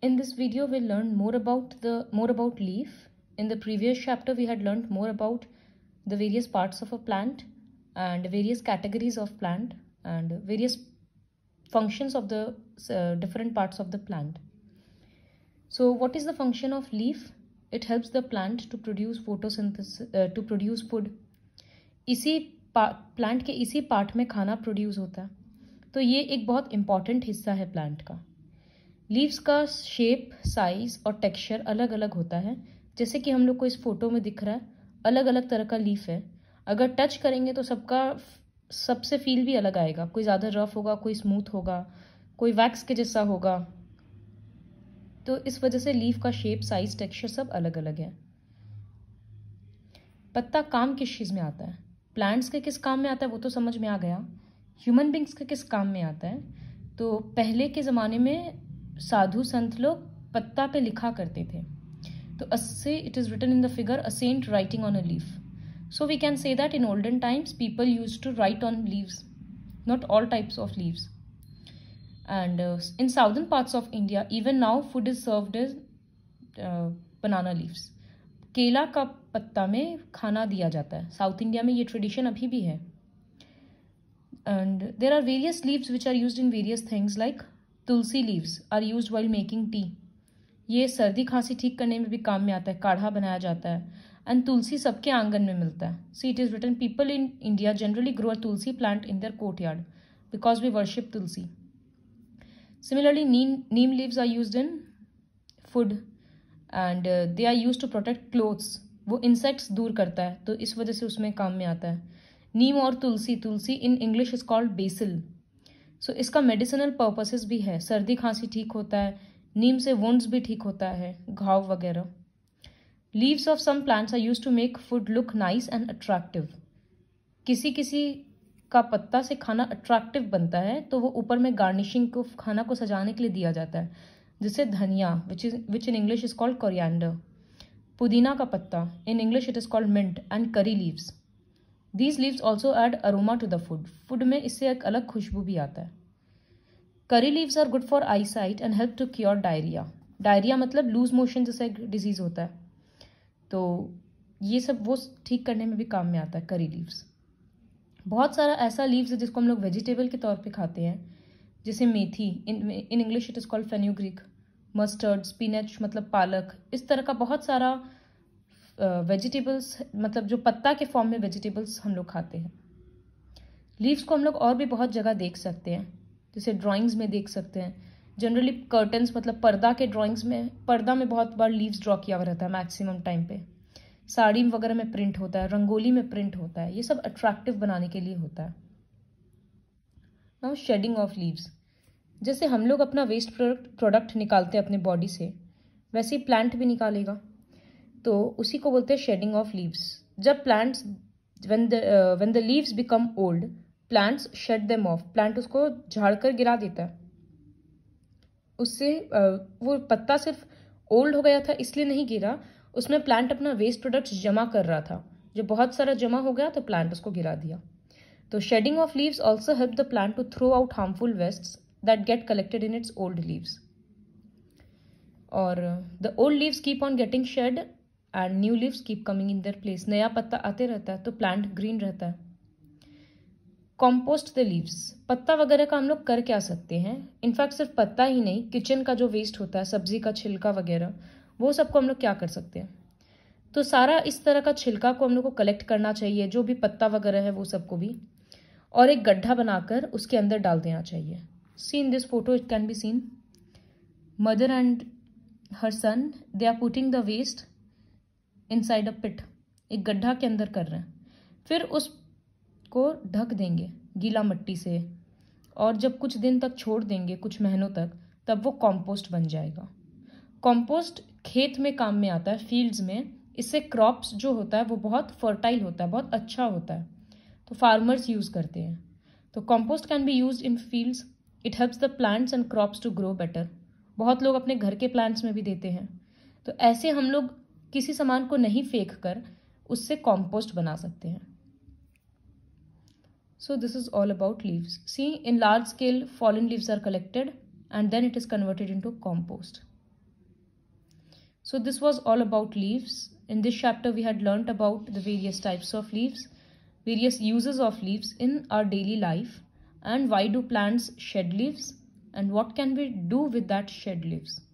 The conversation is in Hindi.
In this video, we'll learn more about the more about leaf. In the previous chapter, we had learned more about the various parts of a plant and various categories of plant and various functions of the uh, different parts of the plant. So what is the function of leaf? It helps the plant to produce photosynthesis, uh, to produce food. इसी plant के इसी पार्ट में खाना produce होता है तो ये एक बहुत important हिस्सा है plant का लीव्स का शेप साइज़ और टेक्सचर अलग अलग होता है जैसे कि हम लोग को इस फोटो में दिख रहा है अलग अलग तरह का लीफ है अगर टच करेंगे तो सबका सबसे फील भी अलग आएगा कोई ज़्यादा रफ होगा कोई स्मूथ होगा कोई वैक्स के जैसा होगा तो इस वजह से लीफ का शेप साइज टेक्सचर सब अलग अलग है पत्ता काम किस चीज़ में आता है प्लांट्स के किस काम में आता है वो तो समझ में आ गया ह्यूमन बींग्स के किस काम में आता है तो पहले के ज़माने में साधु संत लोग पत्ता पे लिखा करते थे तो as it is written in the figure a saint writing on a leaf so we can say that in olden times people use to write on leaves not all types of leaves and in southern parts of India even now food is served is banana leaves केला का पत्ता में खाना दिया जाता है साउथ इंडिया में ये ट्रेडिशन अभी भी है and there are various leaves which are use in various things like tulsi leaves are use while making tea ये सर्दी खांसी ठीक करने में भी काम में आता है काढ़ा बनाया जाता है एंड तुलसी सबके आंगन में मिलता है see it is written people in India generally grow a tulsi plant in their courtyard because we worship tulsi similarly neem neem leaves are use in food and they are use to protect clothes वो इंसेक्ट्स दूर करता है तो इस वजह से उसमें काम में आता है नीम और तुलसी tulsi in English is called basil so so, इसका मेडिसिनल पर्पसेस भी है सर्दी खांसी ठीक होता है नीम से वुंड्स भी ठीक होता है घाव वगैरह leaves of some plants are use to make food look nice and attractive किसी किसी का पत्ता से खाना अट्रैक्टिव बनता है तो वो ऊपर में गार्निशिंग को खाना को सजाने के लिए दिया जाता है जैसे धनिया which is which in English is called coriander पुदीना का पत्ता in English it is called mint and curry leaves these leaves also add aroma to the food food में इससे एक अलग खुशबू भी आता है curry leaves are good for eyesight and help to cure diarrhoea diarrhoea मतलब लूज मोशन जैसा एक डिजीज़ होता है तो ये सब वो ठीक करने में भी काम में आता है करी लीव्स बहुत सारा ऐसा लीव्स है जिसको हम लोग वेजिटेबल के तौर पे खाते हैं जैसे मेथी in in English it is called fenugreek mustard spinach मतलब पालक इस तरह का बहुत सारा वेजिटेबल्स मतलब जो पत्ता के फॉर्म में वेजिटेबल्स हम लोग खाते हैं लीव्स को हम लोग और भी बहुत जगह देख सकते हैं जैसे ड्राइंग्स में देख सकते हैं जनरली कर्टन्स मतलब पर्दा के ड्राइंग्स में पर्दा में बहुत बार लीव्स ड्रॉ किया हुआ रहता है मैक्सिमम टाइम पे साड़ी वगैरह में प्रिंट होता है रंगोली में प्रिंट होता है ये सब अट्रैक्टिव बनाने के लिए होता है नाउ शेडिंग ऑफ लीव्स जैसे हम लोग अपना वेस्ट प्रोडक्ट प्रोडक्ट निकालते हैं अपने बॉडी से वैसे ही प्लांट भी निकालेगा तो उसी को बोलते हैं शेडिंग ऑफ लीव्स जब plants when the uh, the leaves become old plants shed shed off plant उसको झाड़ कर गिरा देता है उससे uh, वो पत्ता सिर्फ ओल्ड हो गया था इसलिए नहीं गिरा उसमें प्लांट अपना वेस्ट प्रोडक्ट्स जमा कर रहा था जब बहुत सारा जमा हो गया तो प्लांट उसको गिरा दिया तो shedding of leaves also help the plant to throw out harmful waste that get collected in its old leaves और the old leaves keep on getting shed and new leaves keep coming in their place नया पत्ता आते रहता है तो प्लांट ग्रीन रहता है कॉम्पोस्ट द लीव्स पत्ता वगैरह का हम लोग कर क्या सकते हैं इनफैक्ट सिर्फ पत्ता ही नहीं किचन का जो वेस्ट होता है सब्जी का छिलका वगैरह वो सबको हम लोग क्या कर सकते हैं तो सारा इस तरह का छिलका को हम लोग को कलेक्ट करना चाहिए जो भी पत्ता वगैरह है वो सबको भी और एक गड्ढा बनाकर उसके अंदर डाल देना चाहिए see in this photo it can be seen mother and her son they are putting the waste inside a pit एक गड्ढा के अंदर कर रहे हैं फिर उसको ढक देंगे गीला मिट्टी से और जब कुछ दिन तक छोड़ देंगे कुछ महीनों तक तब वो कॉम्पोस्ट बन जाएगा कॉम्पोस्ट खेत में काम में आता है फील्ड्स में इससे क्रॉप्स जो होता है वो बहुत फर्टाइल होता है बहुत अच्छा होता है तो फार्मर्स यूज़ करते हैं तो compost can be use in fields it helps the plants and crops to grow better बहुत लोग अपने घर के प्लांट्स में भी देते हैं तो ऐसे हम लोग किसी सामान को नहीं फेंक कर उससे कॉम्पोस्ट बना सकते हैं so this is all about leaves see in large scale fallen leaves are collected and then it is converted into compost so this was all about leaves in this chapter we had learn about the various types of leaves various usages of leaves in our daily life and why do plant shed leaves and what can we do with that shed leaves